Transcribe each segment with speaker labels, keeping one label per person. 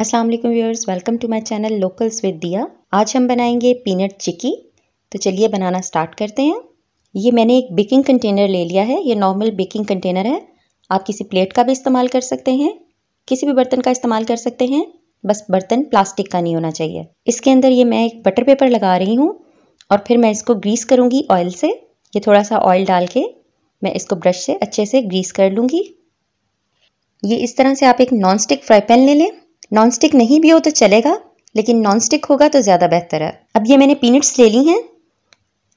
Speaker 1: अस्सलाम वालेकुम viewers welcome to my channel locals with Diya आज हम बनाएंगे पीनट चिक्की तो चलिए बनाना स्टार्ट करते हैं ये मैंने एक बेकिंग कंटेनर ले लिया है ये नॉर्मल बेकिंग कंटेनर है आप किसी प्लेट का भी इस्तेमाल कर सकते हैं किसी भी बर्तन का इस्तेमाल कर सकते हैं बस बर्तन प्लास्टिक का नहीं होना चाहिए इसके अंदर ये मैं एक बटर पेपर लगा रही हूँ और फिर मैं इसको ग्रीस करूँगी ऑयल से ये थोड़ा सा ऑयल डाल के मैं इसको ब्रश से अच्छे से ग्रीस कर लूँगी ये इस तरह से आप एक नॉन स्टिक फ्राई पैन ले लें नॉन स्टिक नहीं भी हो तो चलेगा लेकिन नॉन स्टिक होगा तो ज़्यादा बेहतर है अब ये मैंने पीनट्स ले ली हैं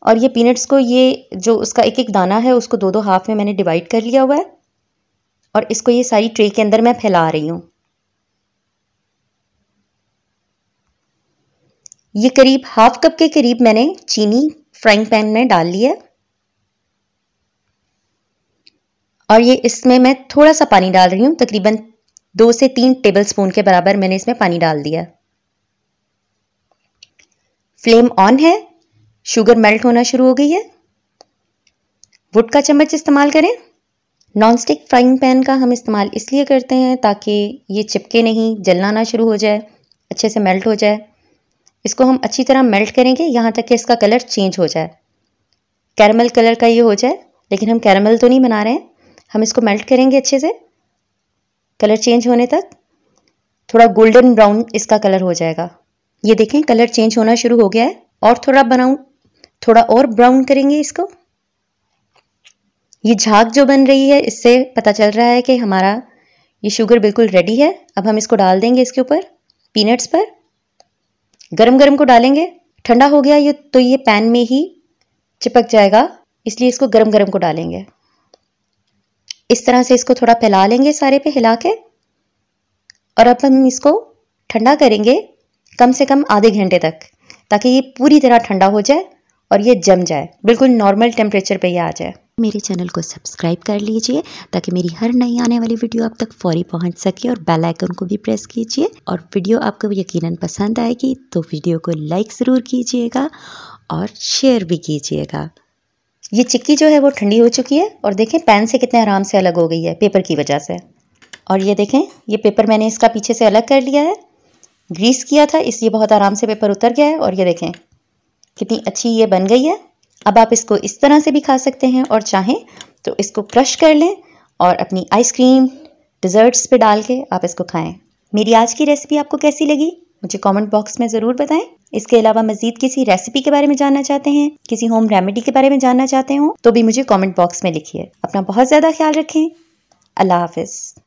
Speaker 1: और ये पीनट्स को ये जो उसका एक एक दाना है उसको दो दो हाफ में मैंने डिवाइड कर लिया हुआ है और इसको ये सारी ट्रे के अंदर मैं फैला रही हूँ ये करीब हाफ कप के करीब मैंने चीनी फ्राइंग पैन में डाल ली है और ये इसमें मैं थोड़ा सा पानी डाल रही हूँ तकरीबन दो से तीन टेबल स्पून के बराबर मैंने इसमें पानी डाल दिया फ्लेम ऑन है शुगर मेल्ट होना शुरू हो गई है वुड का चम्मच इस्तेमाल करें नॉनस्टिक फ्राइंग पैन का हम इस्तेमाल इसलिए करते हैं ताकि ये चिपके नहीं जलना ना शुरू हो जाए अच्छे से मेल्ट हो जाए इसको हम अच्छी तरह मेल्ट करेंगे यहाँ तक कि इसका कलर चेंज हो जाए कैरमल कलर का ये हो जाए लेकिन हम कैरमल तो नहीं बना रहे हैं हम इसको मेल्ट करेंगे अच्छे से कलर चेंज होने तक थोड़ा गोल्डन ब्राउन इसका कलर हो जाएगा ये देखें कलर चेंज होना शुरू हो गया है और थोड़ा ब्राउन थोड़ा और ब्राउन करेंगे इसको ये झाग जो बन रही है इससे पता चल रहा है कि हमारा ये शुगर बिल्कुल रेडी है अब हम इसको डाल देंगे इसके ऊपर पीनट्स पर गरम गरम को डालेंगे ठंडा हो गया ये तो ये पैन में ही चिपक जाएगा इसलिए इसको गरम गरम को डालेंगे इस तरह से इसको थोड़ा फैला लेंगे सारे पे हिला के और अब हम इसको ठंडा करेंगे कम से कम आधे घंटे तक ताकि ये पूरी तरह ठंडा हो जाए और ये जम जाए बिल्कुल नॉर्मल टेम्परेचर पे ये आ जाए मेरे चैनल को सब्सक्राइब कर लीजिए ताकि मेरी हर नई आने वाली वीडियो आप तक फौरी पहुंच सके और बेल आइकन को भी प्रेस कीजिए और वीडियो आपको यकीनन पसंद आएगी तो वीडियो को लाइक ज़रूर कीजिएगा और शेयर भी कीजिएगा ये चिक्की जो है वो ठंडी हो चुकी है और देखें पैन से कितने आराम से अलग हो गई है पेपर की वजह से और ये देखें ये पेपर मैंने इसका पीछे से अलग कर लिया है ग्रीस किया था इसलिए बहुत आराम से पेपर उतर गया है और ये देखें कितनी अच्छी ये बन गई है अब आप इसको इस तरह से भी खा सकते हैं और चाहें तो इसको क्रश कर लें और अपनी आइसक्रीम डिज़र्ट्स पे डाल के आप इसको खाएं मेरी आज की रेसिपी आपको कैसी लगी मुझे कमेंट बॉक्स में ज़रूर बताएं इसके अलावा मजीद किसी रेसिपी के बारे में जानना चाहते हैं किसी होम रेमेडी के बारे में जानना चाहते हो तो भी मुझे कॉमेंट बॉक्स में लिखिए अपना बहुत ज़्यादा ख्याल रखें अल्लाह हाफिज़